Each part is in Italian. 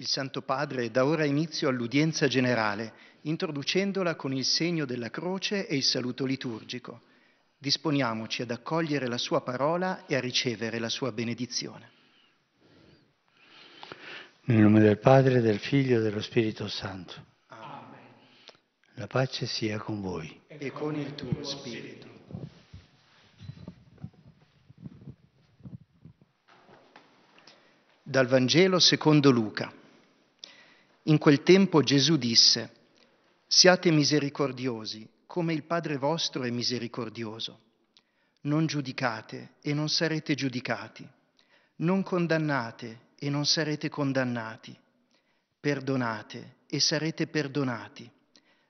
Il Santo Padre dà ora inizio all'udienza generale, introducendola con il segno della croce e il saluto liturgico. Disponiamoci ad accogliere la sua parola e a ricevere la sua benedizione. Nel nome del Padre, del Figlio e dello Spirito Santo. Amen. La pace sia con voi. E con il tuo spirito. Dal Vangelo secondo Luca. In quel tempo Gesù disse, siate misericordiosi come il Padre vostro è misericordioso. Non giudicate e non sarete giudicati. Non condannate e non sarete condannati. Perdonate e sarete perdonati.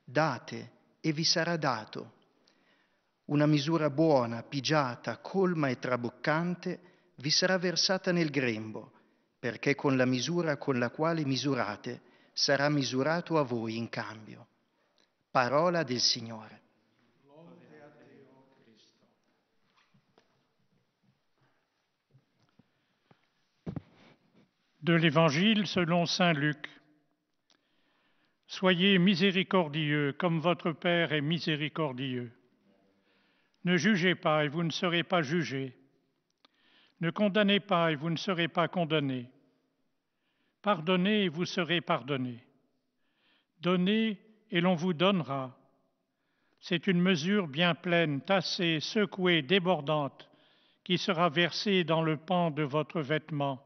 Date e vi sarà dato. Una misura buona, pigiata, colma e traboccante vi sarà versata nel grembo, perché con la misura con la quale misurate sera misurato a voi in cambio. Parola del Signore. De l'Évangile selon Saint Luc. Soyez miséricordieux comme votre Père est miséricordieux. Ne jugez pas et vous ne serez pas jugés. Ne condamnez pas et vous ne serez pas condamnés. Pardonnez et vous serez pardonnés. Donnez et l'on vous donnera. C'est une mesure bien pleine, tassée, secouée, débordante, qui sera versée dans le pan de votre vêtement,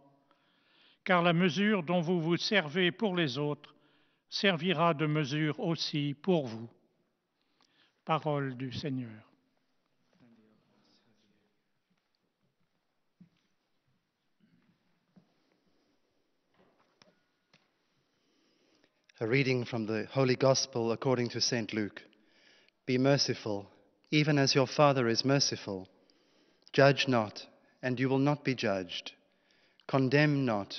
car la mesure dont vous vous servez pour les autres servira de mesure aussi pour vous. Parole du Seigneur. A reading from the Holy Gospel according to St. Luke. Be merciful, even as your Father is merciful. Judge not, and you will not be judged. Condemn not,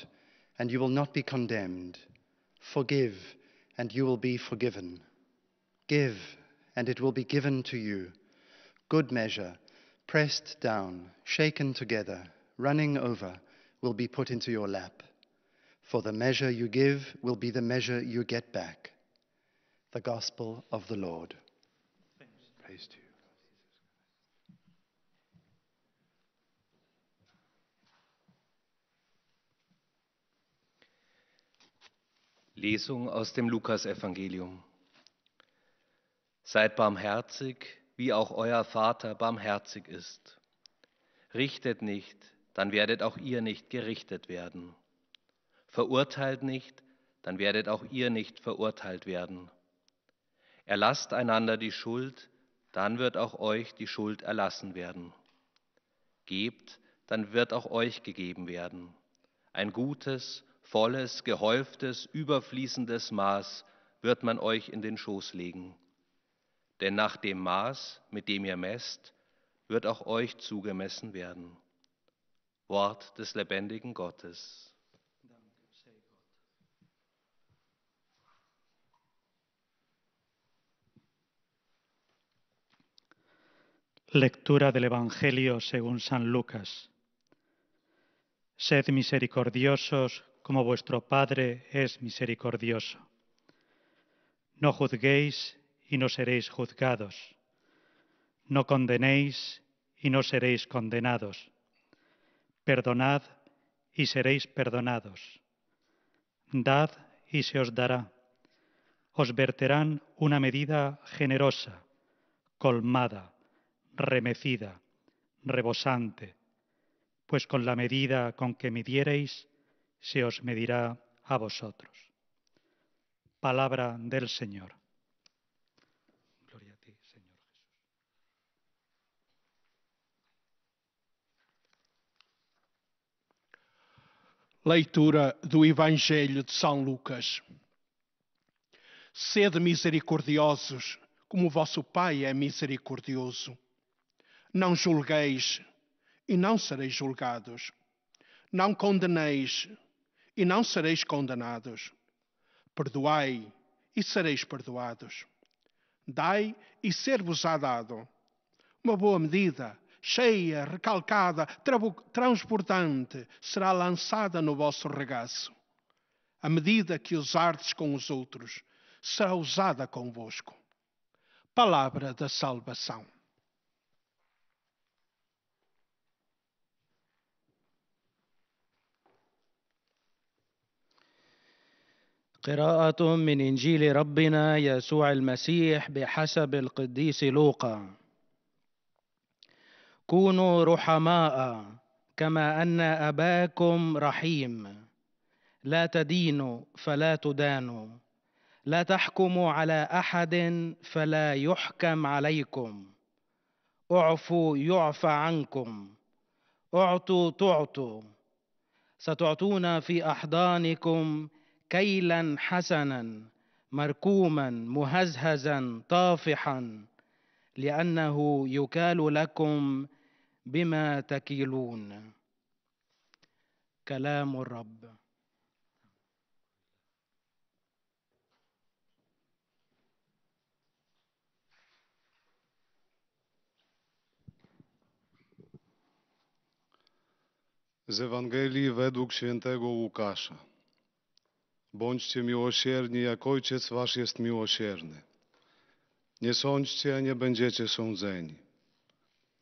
and you will not be condemned. Forgive, and you will be forgiven. Give, and it will be given to you. Good measure, pressed down, shaken together, running over, will be put into your lap. for the measure you give will be the measure you get back. The gospel of the Lord. Praise to you. Lesung aus dem Lukasevangelium. Seid barmherzig, wie auch euer Vater barmherzig ist. Richtet nicht, dann werdet auch ihr nicht gerichtet werden. Verurteilt nicht, dann werdet auch ihr nicht verurteilt werden. Erlasst einander die Schuld, dann wird auch euch die Schuld erlassen werden. Gebt, dann wird auch euch gegeben werden. Ein gutes, volles, gehäuftes, überfließendes Maß wird man euch in den Schoß legen. Denn nach dem Maß, mit dem ihr messt, wird auch euch zugemessen werden. Wort des lebendigen Gottes. Lectura del Evangelio según San Lucas. Sed misericordiosos como vuestro Padre es misericordioso. No juzguéis y no seréis juzgados. No condenéis y no seréis condenados. Perdonad y seréis perdonados. Dad y se os dará. Os verterán una medida generosa, colmada remecida, rebosante, pues con la medida con que midiereis, se os medirá a vosotros. Palabra del Señor. Gloria a ti, Señor Jesús. Leitura do Evangelho de São Lucas. Sed misericordiosos, como vosso Pai é misericordioso. Não julgueis e não sereis julgados. Não condeneis e não sereis condenados. Perdoai e sereis perdoados. Dai e ser-vos-á dado. Uma boa medida, cheia, recalcada, transbordante, será lançada no vosso regaço. A medida que usardes com os outros será usada convosco. Palavra da salvação. قراءة من إنجيل ربنا يسوع المسيح بحسب القديس لوقا. كونوا رحماء كما أن أباكم رحيم. لا تدينوا فلا تدانوا. لا تحكموا على أحد فلا يحكم عليكم. اعفوا يعفى عنكم. اعطوا تعطوا. ستعطون في أحضانكم كيلا حسنا مركوما مهزهزا طافحا لانه يكال لكم بما تكيلون كلام الرب Z Ewangelii według świętego Łukasza. Bądźcie miłosierni, jak Ojciec Wasz jest miłosierny. Nie sądźcie, a nie będziecie sądzeni.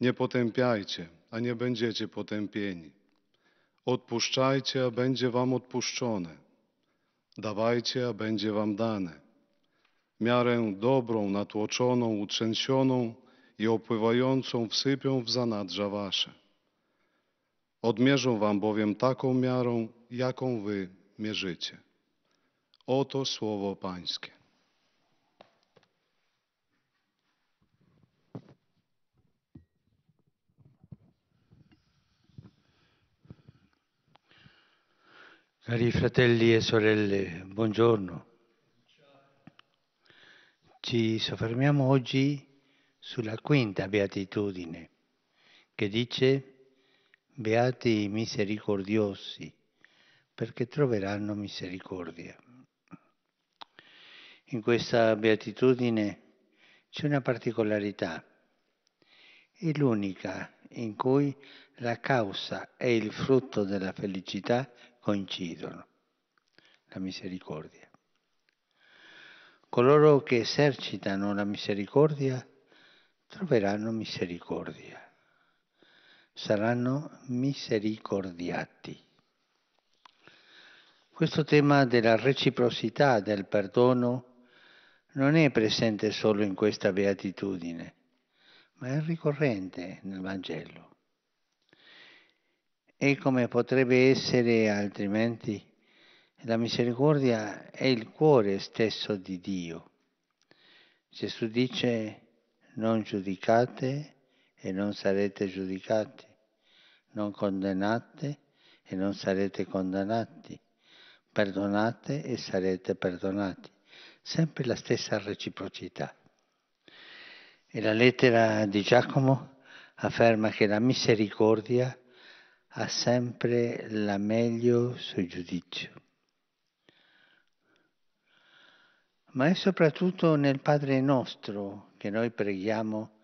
Nie potępiajcie, a nie będziecie potępieni. Odpuszczajcie, a będzie Wam odpuszczone. Dawajcie, a będzie Wam dane. Miarę dobrą, natłoczoną, utrzęsioną i opływającą wsypią w zanadrza Wasze. Odmierzą Wam bowiem taką miarą, jaką Wy mierzycie. Oto słowo Pańskie. Cari fratelli e sorelle, buongiorno. Ci soffermiamo oggi sulla quinta beatitudine che dice Beati i misericordiosi perché troveranno misericordia. In questa beatitudine c'è una particolarità, è l'unica in cui la causa e il frutto della felicità coincidono, la misericordia. Coloro che esercitano la misericordia troveranno misericordia, saranno misericordiati. Questo tema della reciprocità, del perdono, non è presente solo in questa beatitudine, ma è ricorrente nel Vangelo. E come potrebbe essere altrimenti, la misericordia è il cuore stesso di Dio. Gesù dice non giudicate e non sarete giudicati, non condannate e non sarete condannati, perdonate e sarete perdonati sempre la stessa reciprocità. E la lettera di Giacomo afferma che la misericordia ha sempre la meglio sul giudizio. Ma è soprattutto nel Padre nostro che noi preghiamo,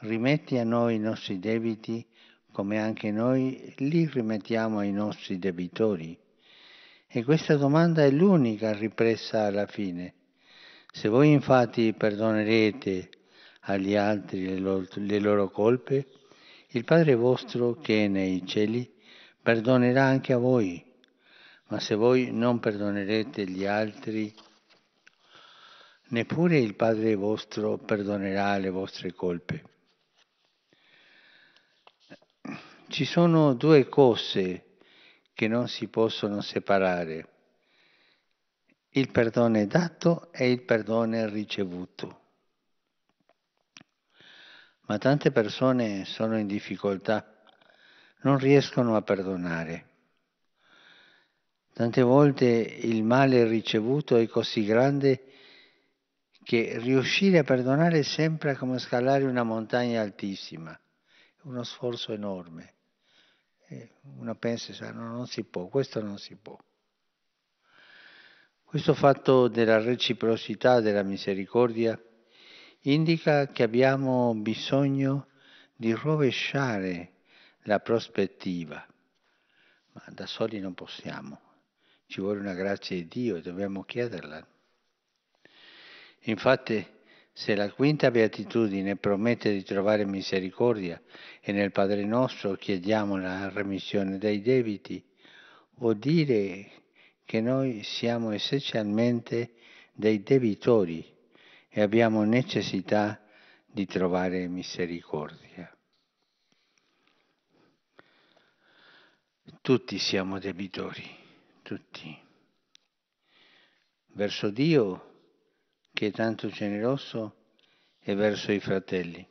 rimetti a noi i nostri debiti come anche noi li rimettiamo ai nostri debitori. E questa domanda è l'unica ripresa alla fine, se voi infatti perdonerete agli altri le loro, le loro colpe, il Padre vostro che è nei cieli perdonerà anche a voi. Ma se voi non perdonerete gli altri, neppure il Padre vostro perdonerà le vostre colpe. Ci sono due cose che non si possono separare il perdono è dato e il perdono è ricevuto. Ma tante persone sono in difficoltà, non riescono a perdonare. Tante volte il male ricevuto è così grande che riuscire a perdonare sembra come scalare una montagna altissima, uno sforzo enorme. Eh, uno pensa, no, non si può, questo non si può. Questo fatto della reciprocità della misericordia indica che abbiamo bisogno di rovesciare la prospettiva, ma da soli non possiamo. Ci vuole una grazia di Dio e dobbiamo chiederla. Infatti, se la quinta beatitudine promette di trovare misericordia e nel Padre nostro chiediamo la remissione dei debiti, vuol dire che noi siamo essenzialmente dei debitori e abbiamo necessità di trovare misericordia. Tutti siamo debitori, tutti. Verso Dio, che è tanto generoso, e verso i fratelli.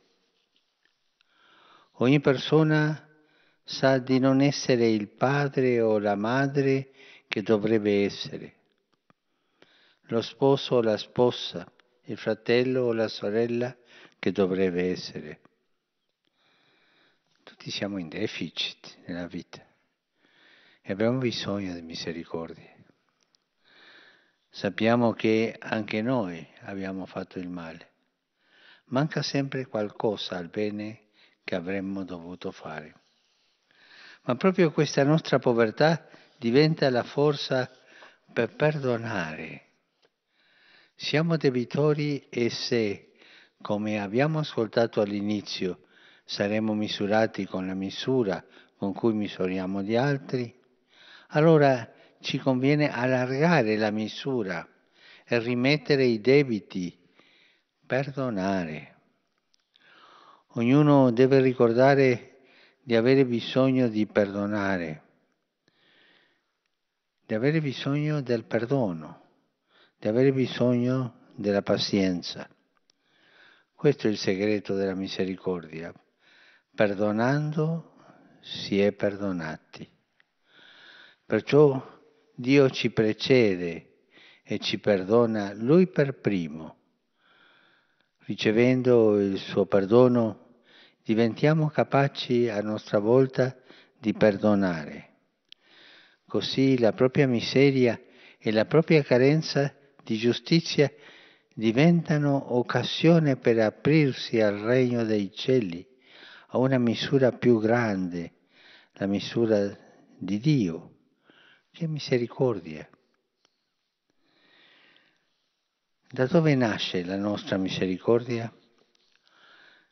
Ogni persona sa di non essere il padre o la madre che dovrebbe essere. Lo sposo o la sposa, il fratello o la sorella che dovrebbe essere. Tutti siamo in deficit nella vita e abbiamo bisogno di misericordia. Sappiamo che anche noi abbiamo fatto il male. Manca sempre qualcosa al bene che avremmo dovuto fare. Ma proprio questa nostra povertà diventa la forza per perdonare. Siamo debitori e se, come abbiamo ascoltato all'inizio, saremo misurati con la misura con cui misuriamo gli altri, allora ci conviene allargare la misura e rimettere i debiti, perdonare. Ognuno deve ricordare di avere bisogno di perdonare di avere bisogno del perdono, di avere bisogno della pazienza. Questo è il segreto della misericordia. Perdonando si è perdonati. Perciò Dio ci precede e ci perdona Lui per primo. Ricevendo il suo perdono diventiamo capaci a nostra volta di perdonare. Così la propria miseria e la propria carenza di giustizia diventano occasione per aprirsi al regno dei cieli, a una misura più grande, la misura di Dio. Che misericordia! Da dove nasce la nostra misericordia?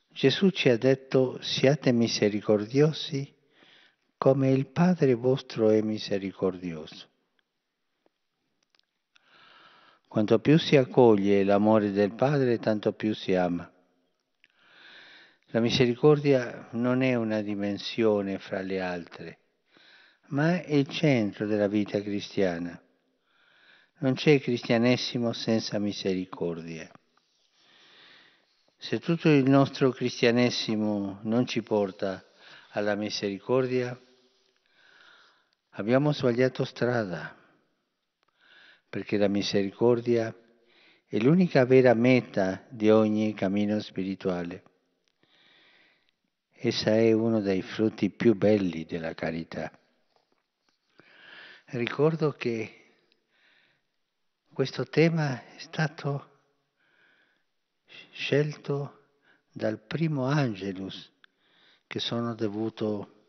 Gesù ci ha detto siate misericordiosi come il Padre vostro è misericordioso. Quanto più si accoglie l'amore del Padre, tanto più si ama. La misericordia non è una dimensione fra le altre, ma è il centro della vita cristiana. Non c'è cristianesimo senza misericordia. Se tutto il nostro cristianesimo non ci porta alla misericordia, Abbiamo sbagliato strada, perché la misericordia è l'unica vera meta di ogni cammino spirituale. Essa è uno dei frutti più belli della carità. Ricordo che questo tema è stato scelto dal primo Angelus che sono dovuto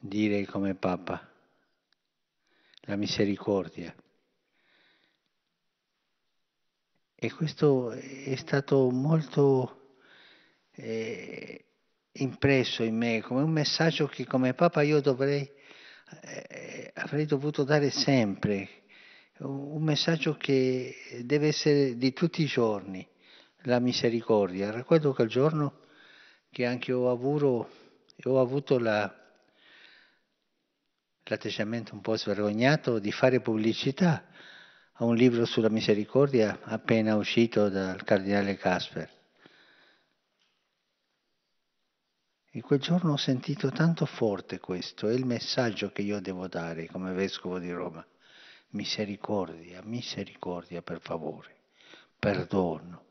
dire come Papa la misericordia. E questo è stato molto eh, impresso in me come un messaggio che come Papa io dovrei, eh, avrei dovuto dare sempre, un messaggio che deve essere di tutti i giorni, la misericordia. Ricordo quel giorno che anche ho avuto, ho avuto la l'atteggiamento un po' svergognato di fare pubblicità a un libro sulla misericordia appena uscito dal cardinale Casper. E quel giorno ho sentito tanto forte questo, è il messaggio che io devo dare come vescovo di Roma. Misericordia, misericordia per favore, perdono.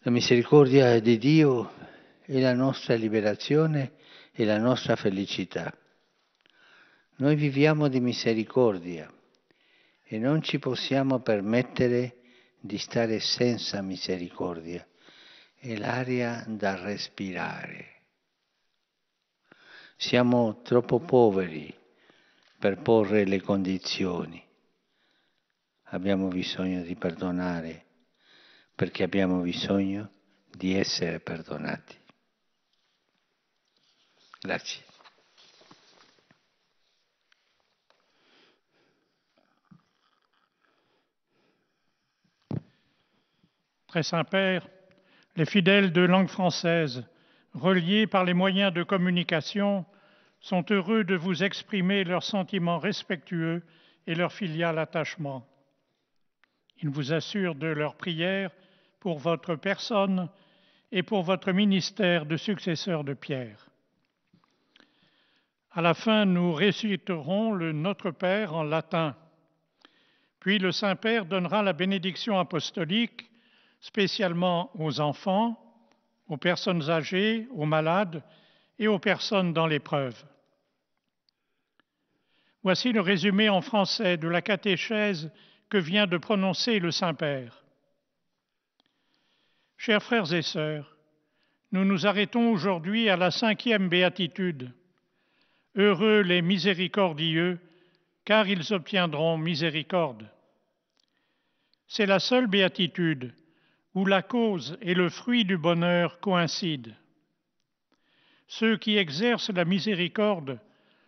La misericordia di Dio è la nostra liberazione e la nostra felicità. Noi viviamo di misericordia e non ci possiamo permettere di stare senza misericordia. È l'aria da respirare. Siamo troppo poveri per porre le condizioni. Abbiamo bisogno di perdonare perché abbiamo bisogno di essere perdonati. Très Saint-Père, les fidèles de langue française, reliés par les moyens de communication, sont heureux de vous exprimer leurs sentiments respectueux et leur filial attachement. Ils vous assurent de leur prière pour votre personne et pour votre ministère de successeur de Pierre. À la fin, nous réciterons le Notre Père en latin. Puis le Saint-Père donnera la bénédiction apostolique spécialement aux enfants, aux personnes âgées, aux malades et aux personnes dans l'épreuve. Voici le résumé en français de la catéchèse que vient de prononcer le Saint-Père. Chers frères et sœurs, nous nous arrêtons aujourd'hui à la cinquième béatitude. Heureux les miséricordieux, car ils obtiendront miséricorde. C'est la seule béatitude où la cause et le fruit du bonheur coïncident. Ceux qui exercent la miséricorde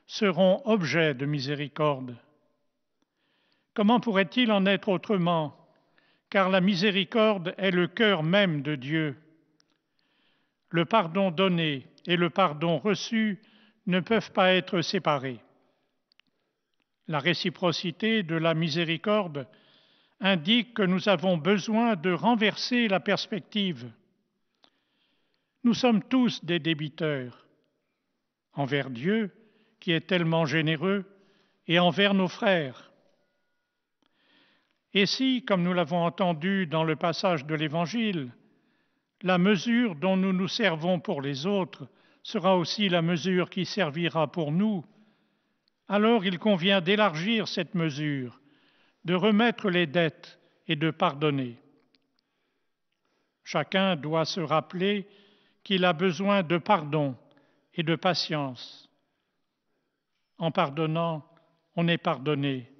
seront objets de miséricorde. Comment pourrait-il en être autrement Car la miséricorde est le cœur même de Dieu. Le pardon donné et le pardon reçu ne peuvent pas être séparés. La réciprocité de la miséricorde indique que nous avons besoin de renverser la perspective. Nous sommes tous des débiteurs envers Dieu, qui est tellement généreux, et envers nos frères. Et si, comme nous l'avons entendu dans le passage de l'Évangile, la mesure dont nous nous servons pour les autres sera aussi la mesure qui servira pour nous, alors il convient d'élargir cette mesure, de remettre les dettes et de pardonner. Chacun doit se rappeler qu'il a besoin de pardon et de patience. En pardonnant, on est pardonné.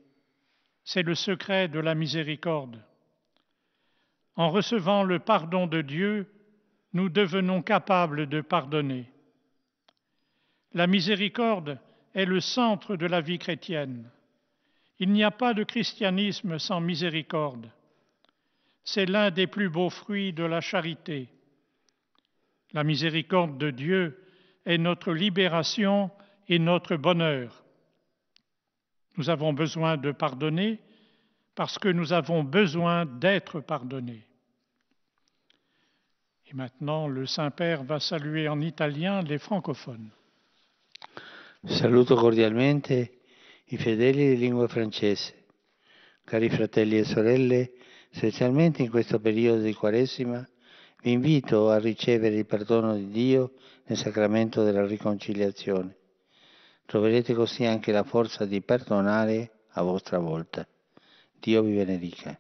C'est le secret de la miséricorde. En recevant le pardon de Dieu, nous devenons capables de pardonner. La miséricorde est le centre de la vie chrétienne. Il n'y a pas de christianisme sans miséricorde. C'est l'un des plus beaux fruits de la charité. La miséricorde de Dieu est notre libération et notre bonheur. Nous avons besoin de pardonner parce que nous avons besoin d'être pardonnés. Et maintenant, le Saint-Père va saluer en italien les francophones. Saluto cordialmente i fedeli di lingua francese, cari fratelli e sorelle, specialmente in questo periodo di Quaresima, vi invito a ricevere il perdono di Dio nel sacramento della riconciliazione. Troverete così anche la forza di perdonare a vostra volta. Dio vi benedica.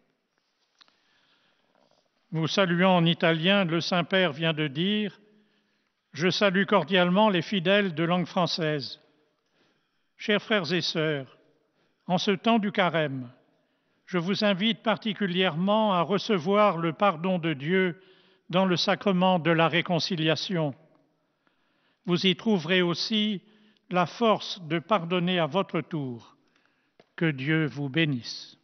Nous saluons en italien, le Saint-Père vient de dire Je salue cordialement les fidèles de langue française. Chers frères et sœurs, en ce temps du carême, je vous invite particulièrement à recevoir le pardon de Dieu dans le sacrement de la réconciliation. Vous y trouverez aussi la force de pardonner à votre tour. Que Dieu vous bénisse.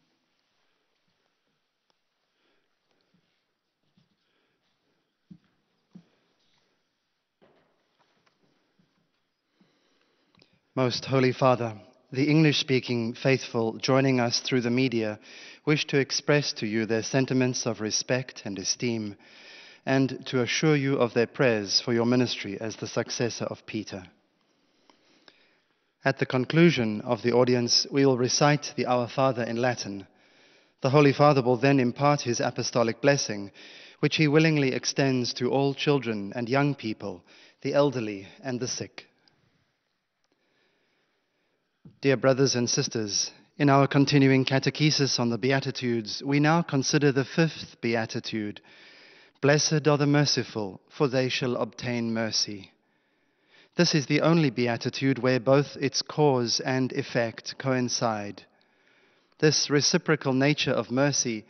Most Holy Father, the English speaking faithful joining us through the media wish to express to you their sentiments of respect and esteem, and to assure you of their prayers for your ministry as the successor of Peter. At the conclusion of the audience, we will recite the Our Father in Latin. The Holy Father will then impart his apostolic blessing, which he willingly extends to all children and young people, the elderly and the sick. Dear brothers and sisters, in our continuing catechesis on the Beatitudes, we now consider the fifth Beatitude Blessed are the merciful, for they shall obtain mercy. This is the only Beatitude where both its cause and effect coincide. This reciprocal nature of mercy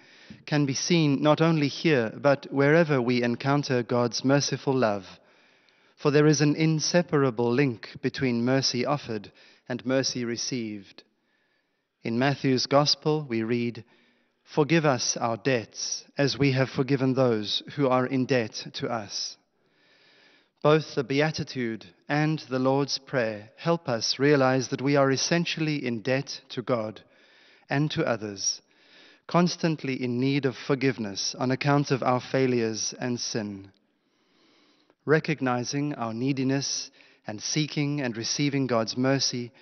can be seen not only here, but wherever we encounter God's merciful love. For there is an inseparable link between mercy offered and mercy received. In Matthew's Gospel, we read, Forgive us our debts, as we have forgiven those who are in debt to us. Both the Beatitude and the Lord's Prayer help us realize that we are essentially in debt to God and to others, constantly in need of forgiveness on account of our failures and sin. Recognizing our neediness and seeking and receiving God's mercy,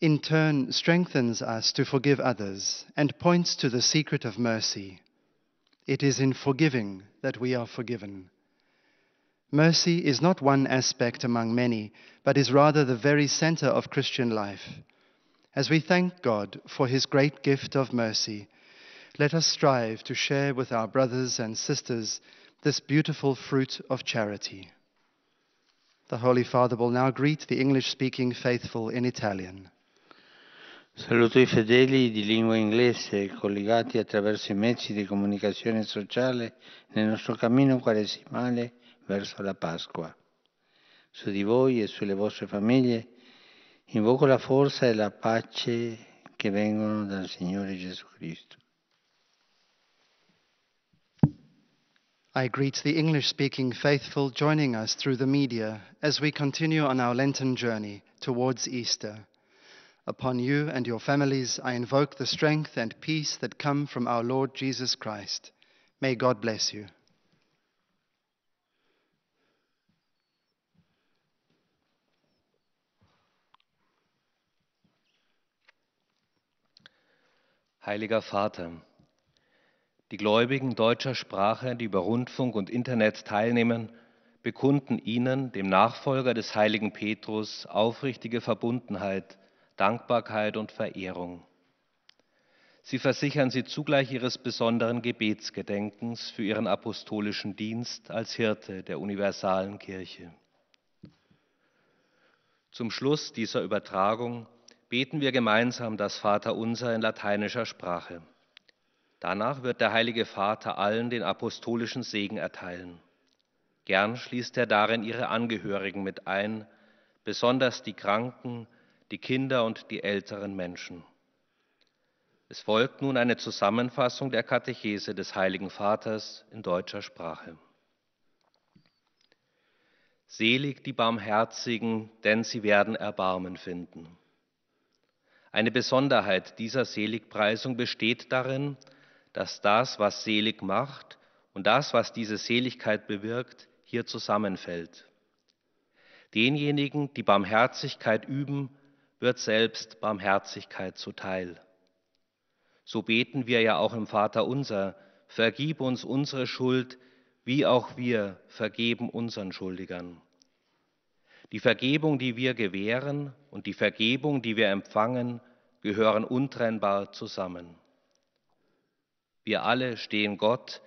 in turn strengthens us to forgive others and points to the secret of mercy. It is in forgiving that we are forgiven. Mercy is not one aspect among many, but is rather the very center of Christian life. As we thank God for his great gift of mercy, let us strive to share with our brothers and sisters this beautiful fruit of charity. The Holy Father will now greet the English speaking faithful in Italian. Saluto i fedeli di lingua inglese collegati attraverso i mezzi di comunicazione sociale nel nostro cammino quaresimale verso la Pasqua. Su di voi e sulle vostre famiglie invoco la forza e la pace che vengono dal Signore Gesù Cristo. I greet the English speaking faithful joining us through the media as we continue on our Lenten journey towards Easter. Upon you and your families, I invoke the strength and peace that come from our Lord Jesus Christ. May God bless you. Heiliger Vater, Die Gläubigen deutscher Sprache, die über Rundfunk und Internet teilnehmen, bekunden ihnen, dem Nachfolger des heiligen Petrus, aufrichtige Verbundenheit, Dankbarkeit und Verehrung. Sie versichern sie zugleich ihres besonderen Gebetsgedenkens für ihren apostolischen Dienst als Hirte der universalen Kirche. Zum Schluss dieser Übertragung beten wir gemeinsam das Vaterunser in lateinischer Sprache. Danach wird der Heilige Vater allen den apostolischen Segen erteilen. Gern schließt er darin ihre Angehörigen mit ein, besonders die Kranken, die Kinder und die älteren Menschen. Es folgt nun eine Zusammenfassung der Katechese des Heiligen Vaters in deutscher Sprache. Selig die Barmherzigen, denn sie werden Erbarmen finden. Eine Besonderheit dieser Seligpreisung besteht darin, dass das, was selig macht und das, was diese Seligkeit bewirkt, hier zusammenfällt. Denjenigen, die Barmherzigkeit üben, wird selbst Barmherzigkeit zuteil. So beten wir ja auch im Vater unser, vergib uns unsere Schuld, wie auch wir vergeben unseren Schuldigern. Die Vergebung, die wir gewähren und die Vergebung, die wir empfangen, gehören untrennbar zusammen. Wir alle stehen Gott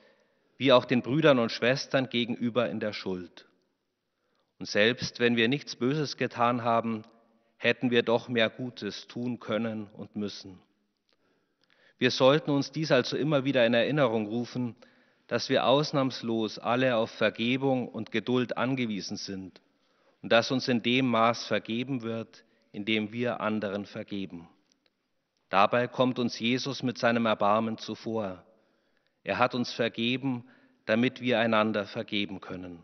wie auch den Brüdern und Schwestern gegenüber in der Schuld. Und selbst wenn wir nichts Böses getan haben, hätten wir doch mehr Gutes tun können und müssen. Wir sollten uns dies also immer wieder in Erinnerung rufen, dass wir ausnahmslos alle auf Vergebung und Geduld angewiesen sind und dass uns in dem Maß vergeben wird, in dem wir anderen vergeben. Dabei kommt uns Jesus mit seinem Erbarmen zuvor. Er hat uns vergeben, damit wir einander vergeben können.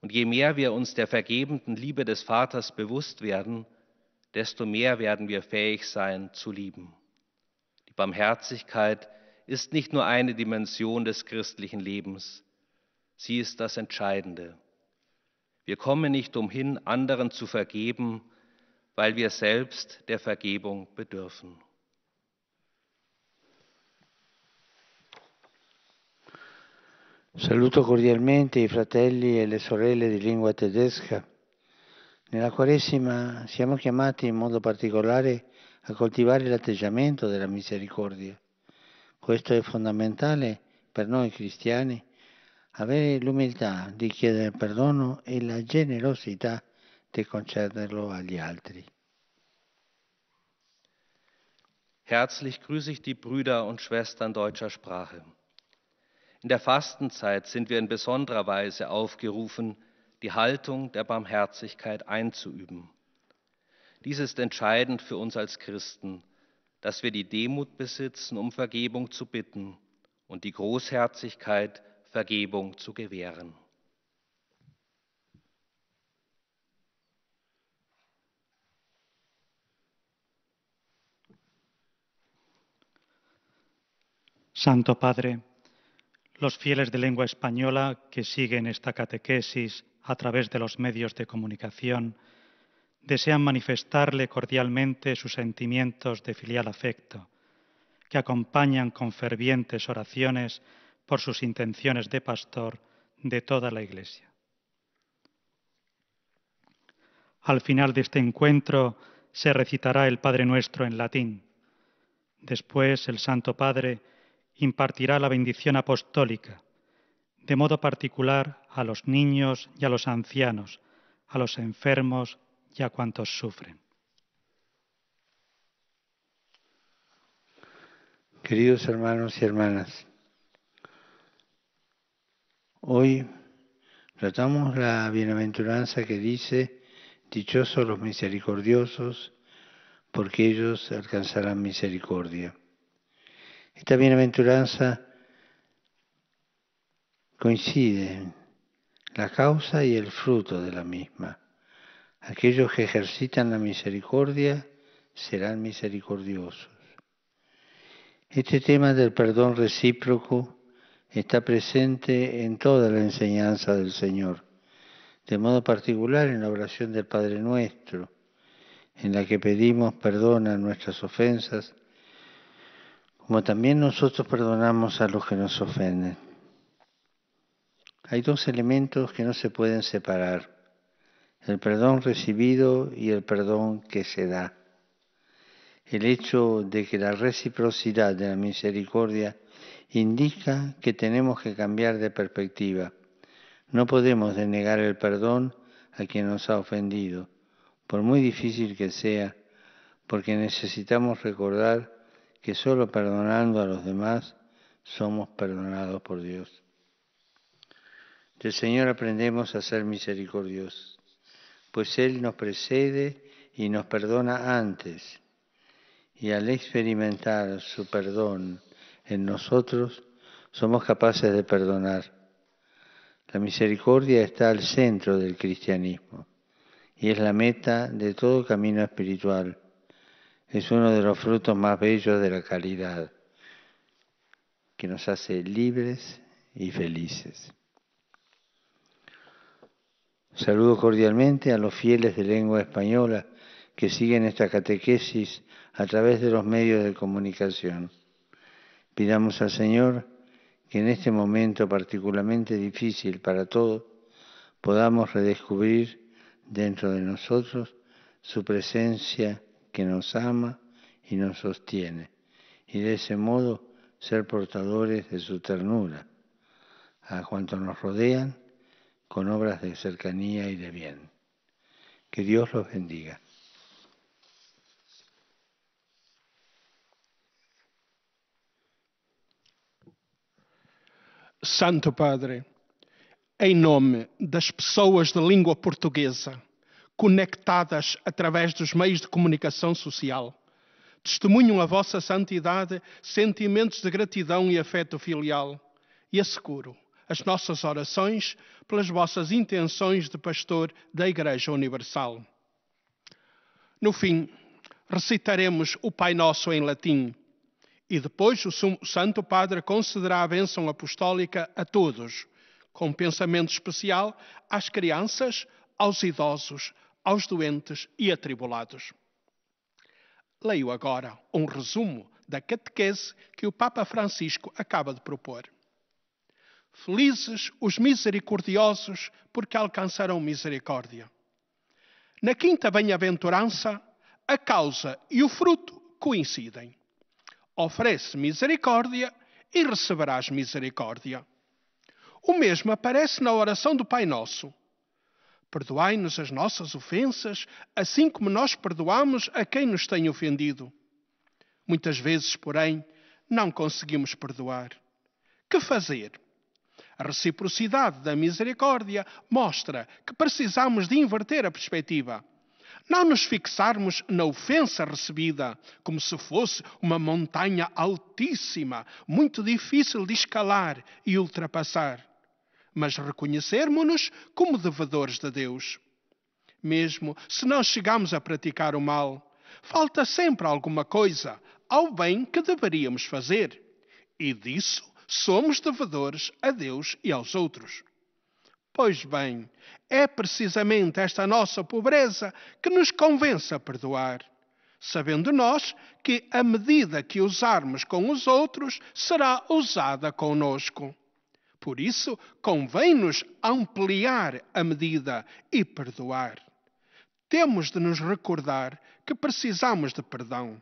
Und je mehr wir uns der vergebenden Liebe des Vaters bewusst werden, desto mehr werden wir fähig sein zu lieben. Die Barmherzigkeit ist nicht nur eine Dimension des christlichen Lebens, sie ist das Entscheidende. Wir kommen nicht umhin, anderen zu vergeben, weil wir selbst der Vergebung bedürfen. Saluto cordialmente i fratelli e le sorelle di lingua tedesca. Nella Quaresima siamo chiamati in modo particolare a coltivare l'atteggiamento della misericordia. Questo è fondamentale per noi cristiani, avere l'umiltà di chiedere perdono e la generosità di concederlo agli altri. Herzlich grüße ich die Brüder und Schwestern deutscher Sprache. In der Fastenzeit sind wir in besonderer Weise aufgerufen, die Haltung der Barmherzigkeit einzuüben. Dies ist entscheidend für uns als Christen, dass wir die Demut besitzen, um Vergebung zu bitten und die Großherzigkeit, Vergebung zu gewähren. Santo Padre, los fieles de lengua española que siguen esta catequesis a través de los medios de comunicación, desean manifestarle cordialmente sus sentimientos de filial afecto, que acompañan con fervientes oraciones por sus intenciones de pastor de toda la Iglesia. Al final de este encuentro se recitará el Padre Nuestro en latín. Después el Santo Padre impartirá la bendición apostólica, de modo particular a los niños y a los ancianos, a los enfermos y a cuantos sufren. Queridos hermanos y hermanas, hoy tratamos la bienaventuranza que dice, dichosos los misericordiosos, porque ellos alcanzarán misericordia. Esta bienaventuranza en la causa y el fruto de la misma. Aquellos que ejercitan la misericordia serán misericordiosos. Este tema del perdón recíproco está presente en toda la enseñanza del Señor, de modo particular en la oración del Padre Nuestro, en la que pedimos perdón a nuestras ofensas, también nosotros perdonamos a los que nos ofenden. Hay dos elementos que no se pueden separar, el perdón recibido y el perdón que se da. El hecho de que la reciprocidad de la misericordia indica que tenemos que cambiar de perspectiva. No podemos denegar el perdón a quien nos ha ofendido, por muy difícil que sea, porque necesitamos recordar que solo perdonando a los demás somos perdonados por Dios. Del Señor aprendemos a ser misericordiosos, pues Él nos precede y nos perdona antes, y al experimentar su perdón en nosotros, somos capaces de perdonar. La misericordia está al centro del cristianismo y es la meta de todo camino espiritual es uno de los frutos más bellos de la caridad, que nos hace libres y felices. Saludo cordialmente a los fieles de lengua española que siguen esta catequesis a través de los medios de comunicación. Pidamos al Señor que en este momento particularmente difícil para todos podamos redescubrir dentro de nosotros su presencia que nos ama y nos sostiene, y de ese modo ser portadores de su ternura a cuanto nos rodean con obras de cercanía y de bien. Que Dios los bendiga. Santo Padre, em nome das pessoas de língua portuguesa, conectadas através dos meios de comunicação social. Testemunham a vossa santidade sentimentos de gratidão e afeto filial. E asseguro as nossas orações pelas vossas intenções de pastor da Igreja Universal. No fim, recitaremos o Pai Nosso em latim e depois o Santo Padre concederá a bênção apostólica a todos, com pensamento especial às crianças, aos idosos, aos doentes e atribulados. Leio agora um resumo da catequese que o Papa Francisco acaba de propor. Felizes os misericordiosos, porque alcançarão misericórdia. Na quinta bem-aventurança, a causa e o fruto coincidem. Oferece misericórdia e receberás misericórdia. O mesmo aparece na oração do Pai Nosso. Perdoai-nos as nossas ofensas, assim como nós perdoamos a quem nos tem ofendido. Muitas vezes, porém, não conseguimos perdoar. Que fazer? A reciprocidade da misericórdia mostra que precisamos de inverter a perspectiva. Não nos fixarmos na ofensa recebida, como se fosse uma montanha altíssima, muito difícil de escalar e ultrapassar mas reconhecermos-nos como devedores de Deus. Mesmo se não chegamos a praticar o mal, falta sempre alguma coisa ao bem que deveríamos fazer, e disso somos devedores a Deus e aos outros. Pois bem, é precisamente esta nossa pobreza que nos convence a perdoar, sabendo nós que a medida que usarmos com os outros será usada conosco. Por isso, convém-nos ampliar a medida e perdoar. Temos de nos recordar que precisamos de perdão.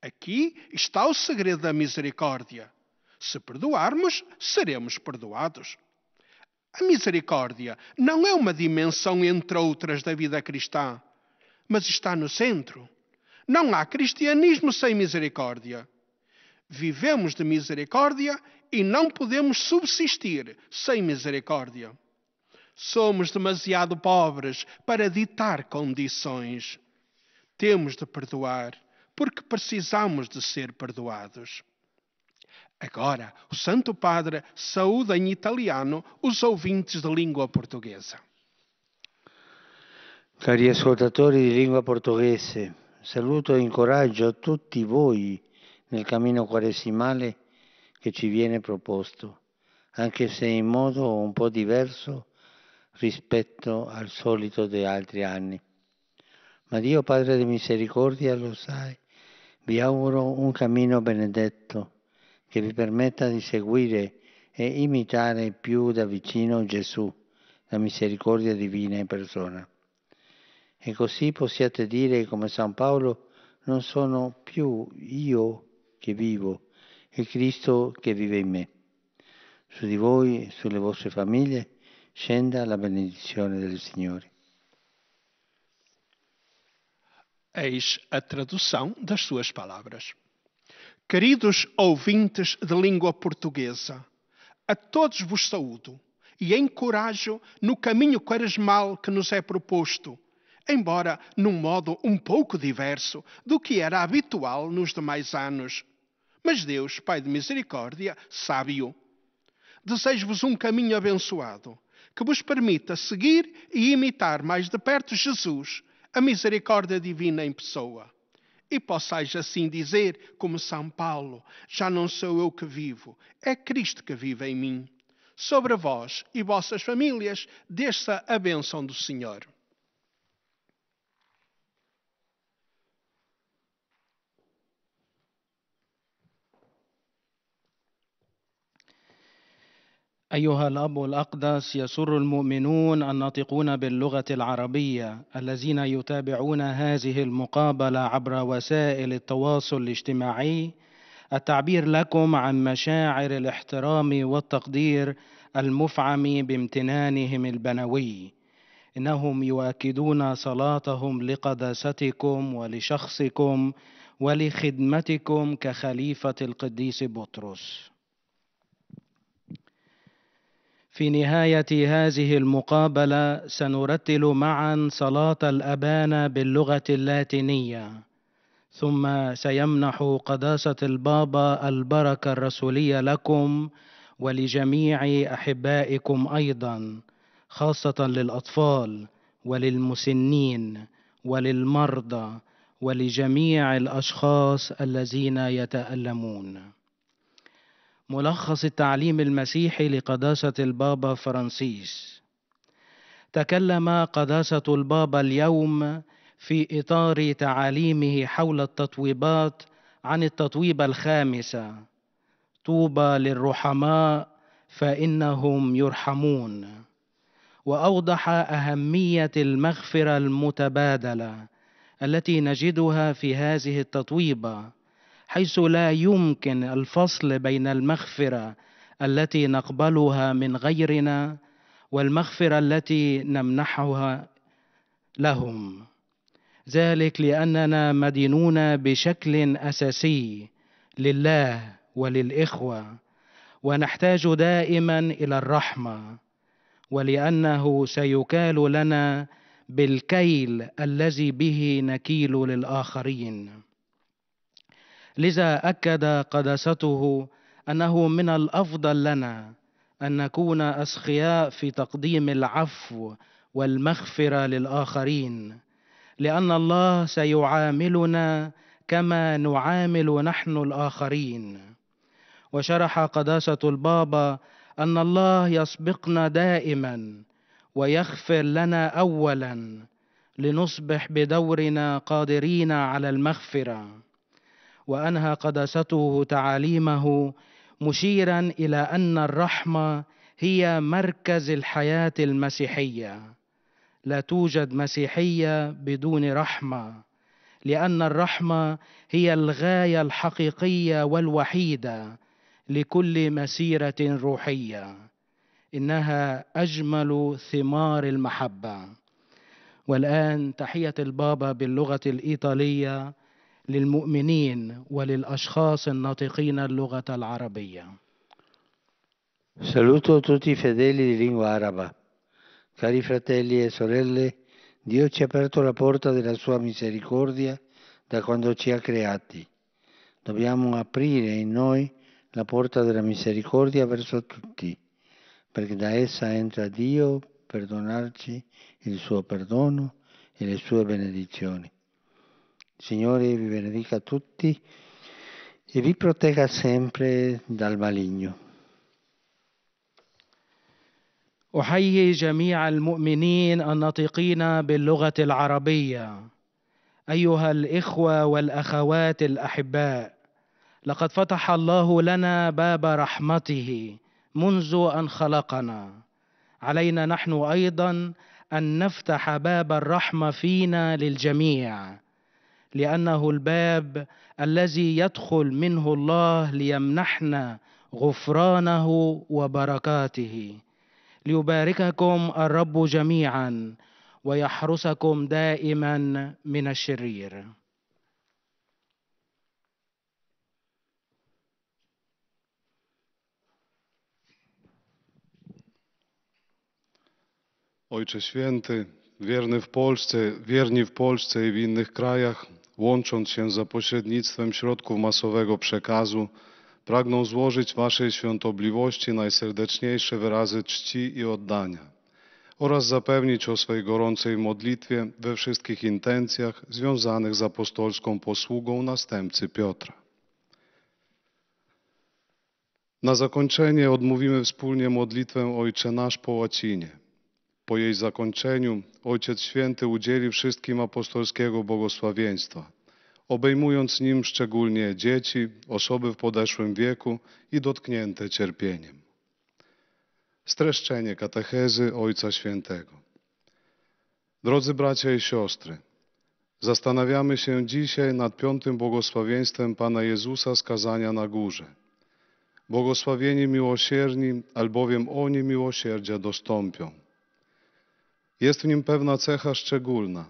Aqui está o segredo da misericórdia. Se perdoarmos, seremos perdoados. A misericórdia não é uma dimensão entre outras da vida cristã, mas está no centro. Não há cristianismo sem misericórdia. Vivemos de misericórdia e não podemos subsistir sem misericórdia. Somos demasiado pobres para ditar condições. Temos de perdoar porque precisamos de ser perdoados. Agora, o Santo Padre saúda em italiano os ouvintes de língua portuguesa. Cari ascoltatori di lingua portoghese, saluto e incoraggio tutti voi nel cammino quaresimale che ci viene proposto, anche se in modo un po' diverso rispetto al solito degli altri anni. Ma Dio Padre di misericordia lo sai, vi auguro un cammino benedetto che vi permetta di seguire e imitare più da vicino Gesù, la misericordia divina in persona. E così possiate dire come San Paolo, non sono più io che vivo e Cristo che vive in me. Su di voi e sulle vostre famiglie scenda la benedizione del Signore. Eis a tradução das suas palavras. Queridos ouvintes de língua portuguesa, a todos vos saúdo e encorajo no caminho quaresmal que nos é proposto, embora num modo um pouco diverso do que era habitual nos demais anos, mas Deus, Pai de misericórdia, sábio, desejo-vos um caminho abençoado que vos permita seguir e imitar mais de perto Jesus, a misericórdia divina em pessoa. E possais assim dizer, como São Paulo: Já não sou eu que vivo, é Cristo que vive em mim. Sobre vós e vossas famílias, desça a bênção do Senhor. أيها الأب الأقدس يسر المؤمنون الناطقون باللغة العربية الذين يتابعون هذه المقابلة عبر وسائل التواصل الاجتماعي التعبير لكم عن مشاعر الاحترام والتقدير المفعم بامتنانهم البنوي إنهم يؤكدون صلاتهم لقداستكم ولشخصكم ولخدمتكم كخليفة القديس بطرس في نهاية هذه المقابلة سنرتل معا صلاة الأبانة باللغة اللاتينية ثم سيمنح قداسة البابا البركة الرسولية لكم ولجميع أحبائكم أيضا خاصة للأطفال وللمسنين وللمرضى ولجميع الأشخاص الذين يتألمون ملخص التعليم المسيحي لقداسة البابا فرانسيس تكلم قداسة البابا اليوم في إطار تعاليمه حول التطويبات عن التطويبة الخامسة طوبى للرحماء فإنهم يرحمون وأوضح أهمية المغفرة المتبادلة التي نجدها في هذه التطويبه حيث لا يمكن الفصل بين المغفره التي نقبلها من غيرنا والمغفره التي نمنحها لهم ذلك لاننا مدينون بشكل اساسي لله وللاخوه ونحتاج دائما الى الرحمه ولانه سيكال لنا بالكيل الذي به نكيل للاخرين لذا أكد قداسته أنه من الأفضل لنا أن نكون أسخياء في تقديم العفو والمغفرة للآخرين لأن الله سيعاملنا كما نعامل نحن الآخرين وشرح قداسة البابا أن الله يسبقنا دائما ويغفر لنا أولا لنصبح بدورنا قادرين على المغفره وانهى قداسته تعاليمه مشيرا الى ان الرحمه هي مركز الحياه المسيحيه لا توجد مسيحيه بدون رحمه لان الرحمه هي الغايه الحقيقيه والوحيده لكل مسيره روحيه انها اجمل ثمار المحبه والان تحيه البابا باللغه الايطاليه للمؤمنين وللأشخاص الناطقين اللغة العربية. Saluto tutti i fedeli di lingua araba. Cari fratelli e sorelle, Dio ci ha aperto la porta della sua misericordia da quando ci ha creati. Dobbiamo aprire in noi la porta della misericordia verso tutti, perché da essa entra Dio per donarci il suo perdono e le sue benedizioni. Signore vi benedica tutti e vi protegga sempre dal maligno. أحيي جميع المؤمنين الناطقين باللغة العربية أيها الإخوة والأخوات الأحباء لقد فتح الله لنا باب رحمته منذ أن خلقنا علينا نحن أيضا أن نفتح باب الرحمة فينا للجميع لأنه الباب الذي يدخل منه الله ليمنحنا غفرانه وبركاته ليبارككم الرب جميعا ويحرسكم دائما من الشرير Ojcze Święty, wierny w Polsce, wierni w Polsce i w innych krajach, łącząc się za pośrednictwem środków masowego przekazu, pragną złożyć Waszej świątobliwości najserdeczniejsze wyrazy czci i oddania oraz zapewnić o swej gorącej modlitwie we wszystkich intencjach związanych z apostolską posługą następcy Piotra. Na zakończenie odmówimy wspólnie modlitwę Ojcze Nasz po łacinie. Po jej zakończeniu Ojciec Święty udzieli wszystkim apostolskiego błogosławieństwa, obejmując nim szczególnie dzieci, osoby w podeszłym wieku i dotknięte cierpieniem. Streszczenie katechezy Ojca Świętego. Drodzy bracia i siostry, zastanawiamy się dzisiaj nad piątym błogosławieństwem Pana Jezusa z kazania na górze. Błogosławieni miłosierni, albowiem oni miłosierdzia dostąpią. Jest w nim pewna cecha szczególna.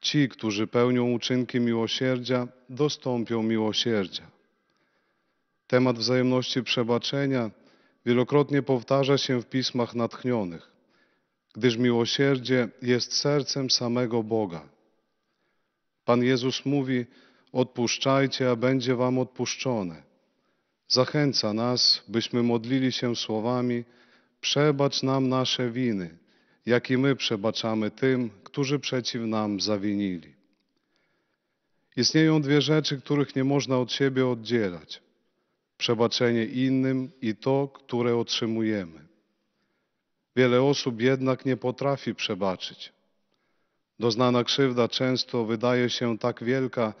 Ci, którzy pełnią uczynki miłosierdzia, dostąpią miłosierdzia. Temat wzajemności przebaczenia wielokrotnie powtarza się w pismach natchnionych, gdyż miłosierdzie jest sercem samego Boga. Pan Jezus mówi: Odpuszczajcie, a będzie wam odpuszczone. Zachęca nas, byśmy modlili się słowami: Przebacz nam nasze winy jak i my przebaczamy tym, którzy przeciw nam zawinili. Istnieją dwie rzeczy, których nie można od siebie oddzielać: przebaczenie innym i to, które otrzymujemy. Wiele osób jednak nie potrafi przebaczyć. Doznana krzywda często wydaje się tak wielka,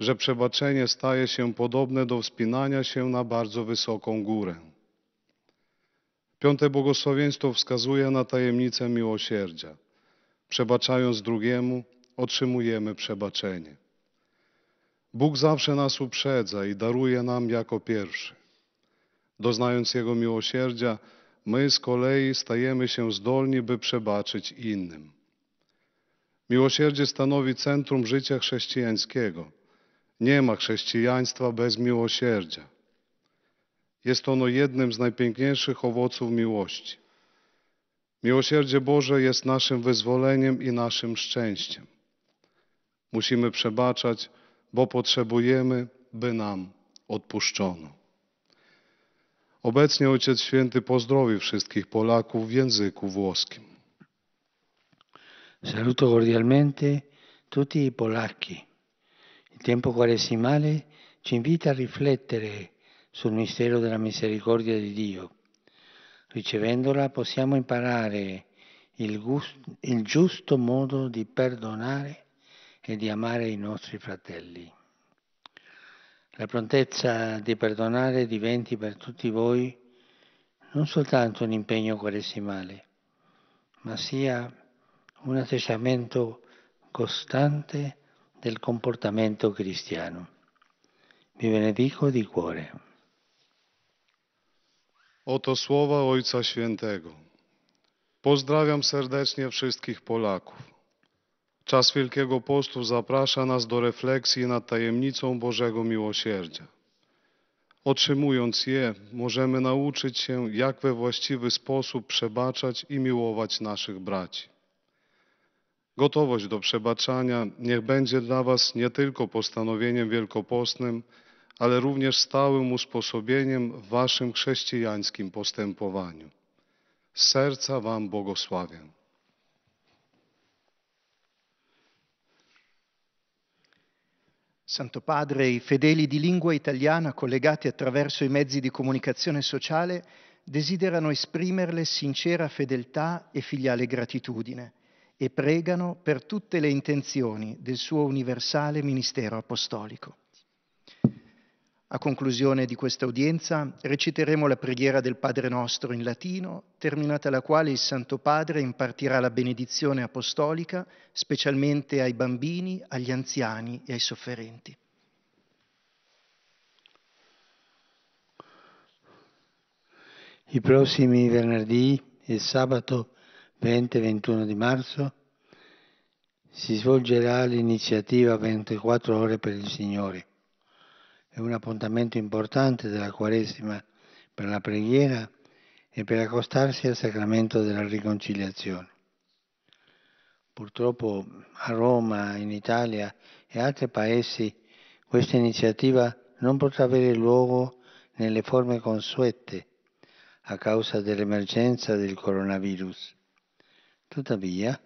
że przebaczenie staje się podobne do wspinania się na bardzo wysoką górę. Piąte błogosławieństwo wskazuje na tajemnicę miłosierdzia. Przebaczając drugiemu, otrzymujemy przebaczenie. Bóg zawsze nas uprzedza i daruje nam jako pierwszy. Doznając Jego miłosierdzia, my z kolei stajemy się zdolni, by przebaczyć innym. Miłosierdzie stanowi centrum życia chrześcijańskiego. Nie ma chrześcijaństwa bez miłosierdzia. Jest ono jednym z najpiękniejszych owoców miłości. Miłosierdzie Boże jest naszym wyzwoleniem i naszym szczęściem. Musimy przebaczać, bo potrzebujemy, by nam odpuszczono. Obecnie Ojciec Święty pozdrowi wszystkich Polaków w języku włoskim. Saluto cordialmente tutti i polacchi. Il tempo quaresimale ci invita a riflettere sul mistero della misericordia di Dio. Ricevendola possiamo imparare il, gusto, il giusto modo di perdonare e di amare i nostri fratelli. La prontezza di perdonare diventi per tutti voi non soltanto un impegno quaresimale, ma sia un atteggiamento costante del comportamento cristiano. Vi benedico di cuore. Oto słowa Ojca Świętego. Pozdrawiam serdecznie wszystkich Polaków. Czas Wielkiego Postu zaprasza nas do refleksji nad tajemnicą Bożego Miłosierdzia. Otrzymując je, możemy nauczyć się, jak we właściwy sposób przebaczać i miłować naszych braci. Gotowość do przebaczania niech będzie dla Was nie tylko postanowieniem wielkopostnym, ale również stałym usposobieniem w waszym chrześcijańskim postępowaniu. serca wam błogosławię. Santo Padre, i fedeli di lingua italiana collegati attraverso i mezzi di comunicazione sociale desiderano esprimerle sincera fedeltà e filiale gratitudine e pregano per tutte le intenzioni del suo universale ministero apostolico. A conclusione di questa udienza reciteremo la preghiera del Padre nostro in latino, terminata la quale il Santo Padre impartirà la benedizione apostolica specialmente ai bambini, agli anziani e ai sofferenti. I prossimi venerdì e sabato 20-21 di marzo si svolgerà l'iniziativa 24 ore per il Signore è un appuntamento importante della Quaresima per la preghiera e per accostarsi al sacramento della riconciliazione. Purtroppo a Roma, in Italia e altri paesi questa iniziativa non potrà avere luogo nelle forme consuete a causa dell'emergenza del coronavirus. Tuttavia,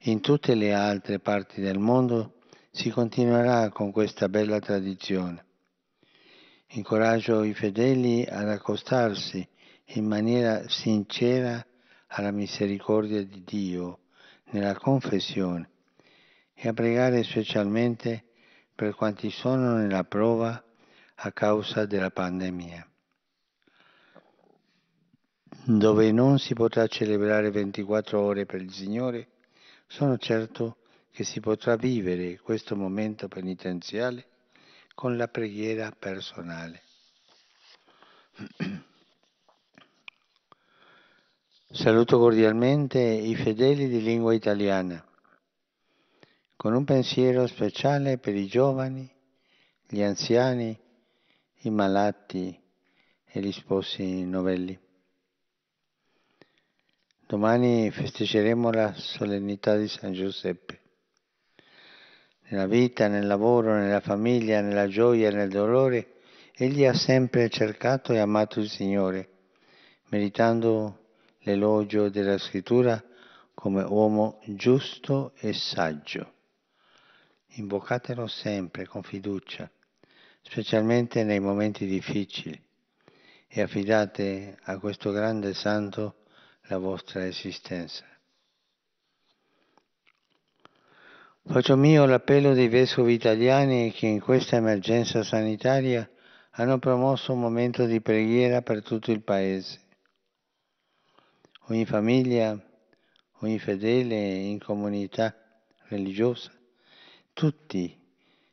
in tutte le altre parti del mondo si continuerà con questa bella tradizione Incoraggio i fedeli ad accostarsi in maniera sincera alla misericordia di Dio nella confessione e a pregare specialmente per quanti sono nella prova a causa della pandemia, dove non si potrà celebrare 24 ore per il Signore, sono certo che si potrà vivere questo momento penitenziale con la preghiera personale. Saluto cordialmente i fedeli di lingua italiana, con un pensiero speciale per i giovani, gli anziani, i malati e gli sposi novelli. Domani festeggeremo la solennità di San Giuseppe nella vita, nel lavoro, nella famiglia, nella gioia e nel dolore, egli ha sempre cercato e amato il Signore, meritando l'elogio della scrittura come uomo giusto e saggio. Invocatelo sempre con fiducia, specialmente nei momenti difficili, e affidate a questo grande santo la vostra esistenza. Faccio mio l'appello dei vescovi italiani che in questa emergenza sanitaria hanno promosso un momento di preghiera per tutto il Paese. Ogni famiglia, ogni fedele in comunità religiosa, tutti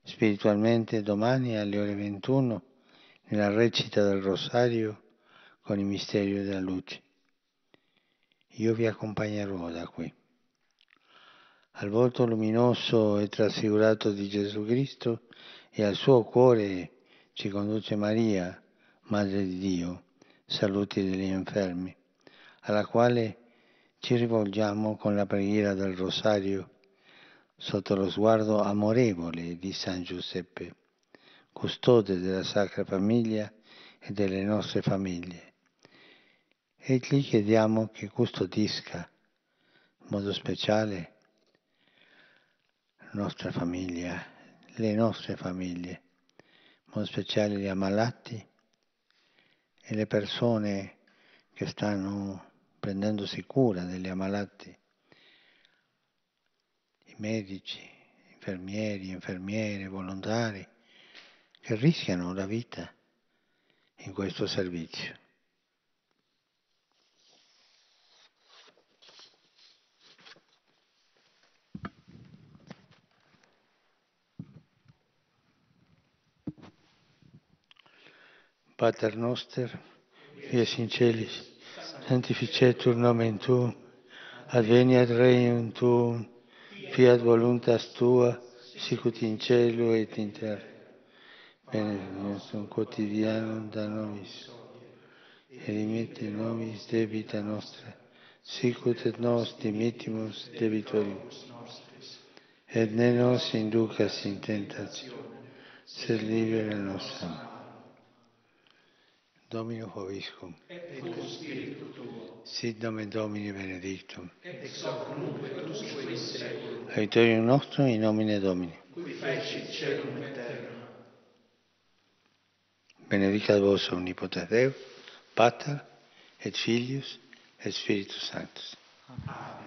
spiritualmente domani alle ore 21 nella recita del rosario con il mistero della luce. Io vi accompagnerò da qui al volto luminoso e trasfigurato di Gesù Cristo e al suo cuore ci conduce Maria, Madre di Dio, saluti degli infermi, alla quale ci rivolgiamo con la preghiera del Rosario sotto lo sguardo amorevole di San Giuseppe, custode della Sacra Famiglia e delle nostre famiglie. E gli chiediamo che custodisca in modo speciale nostra famiglia, le nostre famiglie, in modo speciale gli ammalati e le persone che stanno prendendosi cura degli ammalati, i medici, infermieri, infermiere, volontari, che rischiano la vita in questo servizio. Pater noster, qui es in celis, sanctificetur nomen tuum, adveniat regnum tuum, fiat voluntas tua, sicut in celu et in terra. Bene nostrum quotidianum da nobis, et dimitte nobis debita nostra, sicut et nos dimittimus debitorium. Et ne nos inducas in tentatio, se libera nostra mano. Domino Hoviscum. Et cum spiritu tuo. Sit Domine Domini benedictum. Et ex hoc nunque tusque in seculum. Aetorium nostrum in nomine Domini. Qui fecit celum et terra. Benedicat vos omnipotens Deus, Pater, et Filius, et Spiritus Sanctus. Amen.